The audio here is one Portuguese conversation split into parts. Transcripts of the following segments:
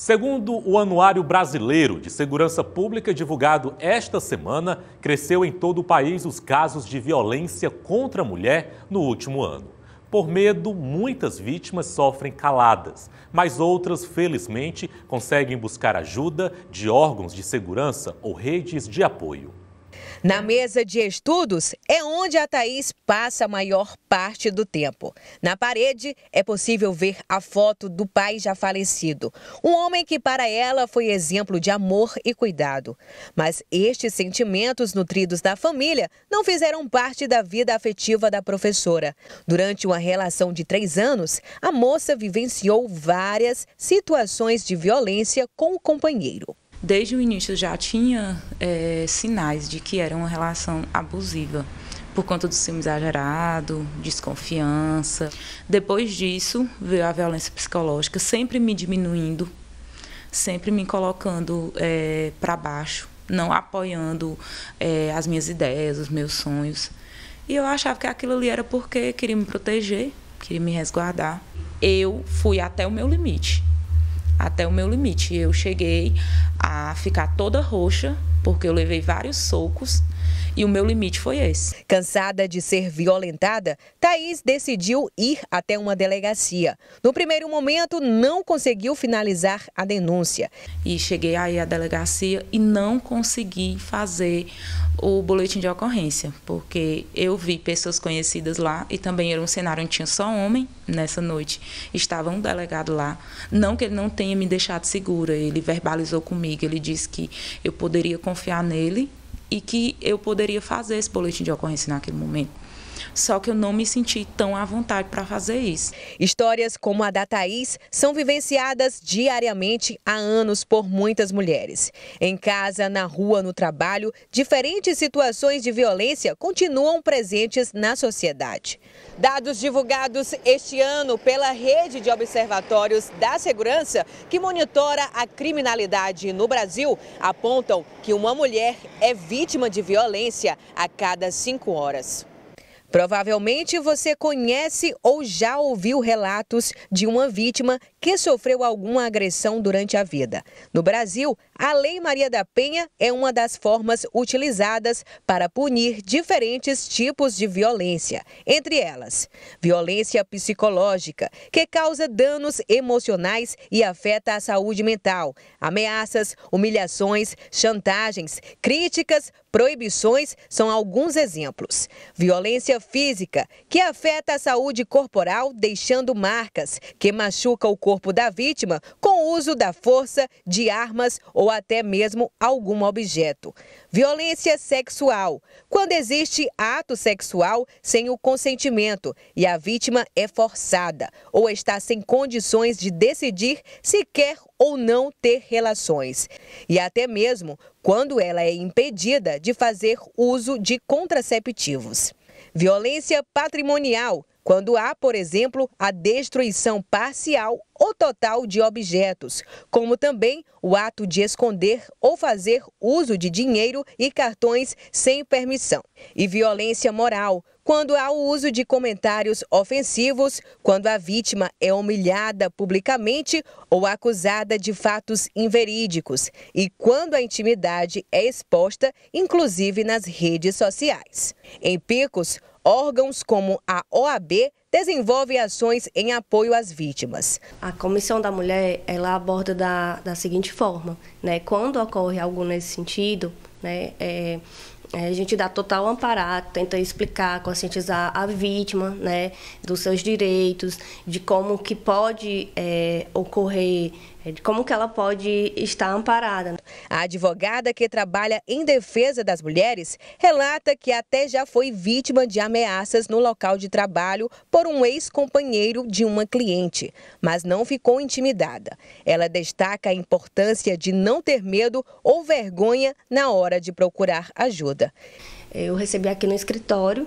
Segundo o Anuário Brasileiro de Segurança Pública divulgado esta semana, cresceu em todo o país os casos de violência contra a mulher no último ano. Por medo, muitas vítimas sofrem caladas, mas outras, felizmente, conseguem buscar ajuda de órgãos de segurança ou redes de apoio. Na mesa de estudos é onde a Thaís passa a maior parte do tempo. Na parede é possível ver a foto do pai já falecido, um homem que para ela foi exemplo de amor e cuidado. Mas estes sentimentos nutridos da família não fizeram parte da vida afetiva da professora. Durante uma relação de três anos, a moça vivenciou várias situações de violência com o companheiro desde o início já tinha é, sinais de que era uma relação abusiva por conta do ciúme exagerado, desconfiança. Depois disso, veio a violência psicológica, sempre me diminuindo, sempre me colocando é, para baixo, não apoiando é, as minhas ideias, os meus sonhos. E eu achava que aquilo ali era porque queria me proteger, queria me resguardar. Eu fui até o meu limite até o meu limite. Eu cheguei a ficar toda roxa, porque eu levei vários socos. E o meu limite foi esse. Cansada de ser violentada, Thaís decidiu ir até uma delegacia. No primeiro momento, não conseguiu finalizar a denúncia. E cheguei aí à delegacia e não consegui fazer o boletim de ocorrência, porque eu vi pessoas conhecidas lá e também era um cenário onde tinha só homem nessa noite. Estava um delegado lá. Não que ele não tenha me deixado segura, ele verbalizou comigo, ele disse que eu poderia confiar nele, e que eu poderia fazer esse boletim de ocorrência naquele momento. Só que eu não me senti tão à vontade para fazer isso. Histórias como a da Thaís são vivenciadas diariamente há anos por muitas mulheres. Em casa, na rua, no trabalho, diferentes situações de violência continuam presentes na sociedade. Dados divulgados este ano pela rede de observatórios da segurança que monitora a criminalidade no Brasil apontam que uma mulher é vítima de violência a cada cinco horas. Provavelmente você conhece ou já ouviu relatos de uma vítima que sofreu alguma agressão durante a vida. No Brasil, a Lei Maria da Penha é uma das formas utilizadas para punir diferentes tipos de violência, entre elas, violência psicológica, que causa danos emocionais e afeta a saúde mental, ameaças, humilhações, chantagens, críticas, proibições são alguns exemplos. Violência física, que afeta a saúde corporal, deixando marcas, que machuca o corpo da vítima com o uso da força, de armas ou ou até mesmo algum objeto. Violência sexual. Quando existe ato sexual sem o consentimento e a vítima é forçada ou está sem condições de decidir se quer ou não ter relações. E até mesmo quando ela é impedida de fazer uso de contraceptivos. Violência patrimonial quando há, por exemplo, a destruição parcial ou total de objetos, como também o ato de esconder ou fazer uso de dinheiro e cartões sem permissão, e violência moral, quando há o uso de comentários ofensivos, quando a vítima é humilhada publicamente ou acusada de fatos inverídicos e quando a intimidade é exposta, inclusive nas redes sociais. Em Picos, órgãos como a OAB desenvolvem ações em apoio às vítimas. A Comissão da Mulher ela aborda da, da seguinte forma, né? Quando ocorre algo nesse sentido, né? É, é a gente dá total amparado, tenta explicar, conscientizar a vítima, né, dos seus direitos, de como que pode é, ocorrer, é, de como que ela pode estar amparada. A advogada que trabalha em defesa das mulheres relata que até já foi vítima de ameaças no local de trabalho por um ex-companheiro de uma cliente, mas não ficou intimidada. Ela destaca a importância de não ter medo ou vergonha na hora de procurar ajuda. Eu recebi aqui no escritório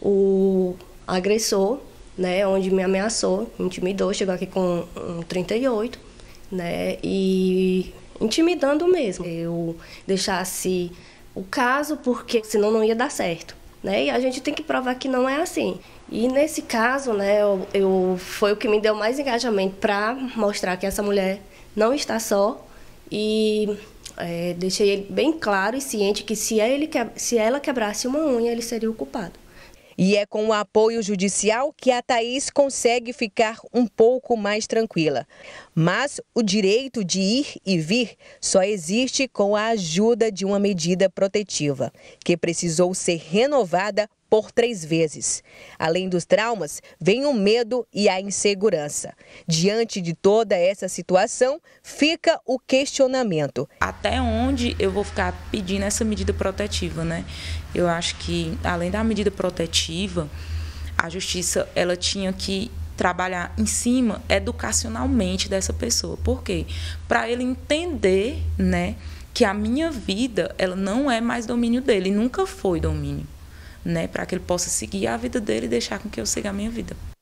o agressor, né, onde me ameaçou, intimidou, chegou aqui com um 38, né, e intimidando mesmo. Eu deixasse o caso porque senão não ia dar certo. Né? E a gente tem que provar que não é assim. E nesse caso, né, eu, eu foi o que me deu mais engajamento para mostrar que essa mulher não está só e é, deixei ele bem claro e ciente que se, ele que, se ela quebrasse uma unha, ele seria o culpado. E é com o apoio judicial que a Thaís consegue ficar um pouco mais tranquila. Mas o direito de ir e vir só existe com a ajuda de uma medida protetiva, que precisou ser renovada por três vezes. Além dos traumas, vem o medo e a insegurança. Diante de toda essa situação, fica o questionamento. Até onde eu vou ficar pedindo essa medida protetiva, né? Eu acho que, além da medida protetiva, a justiça ela tinha que trabalhar em cima educacionalmente dessa pessoa. Por quê? Para ele entender, né, que a minha vida ela não é mais domínio dele, nunca foi domínio né, para que ele possa seguir a vida dele e deixar com que eu siga a minha vida.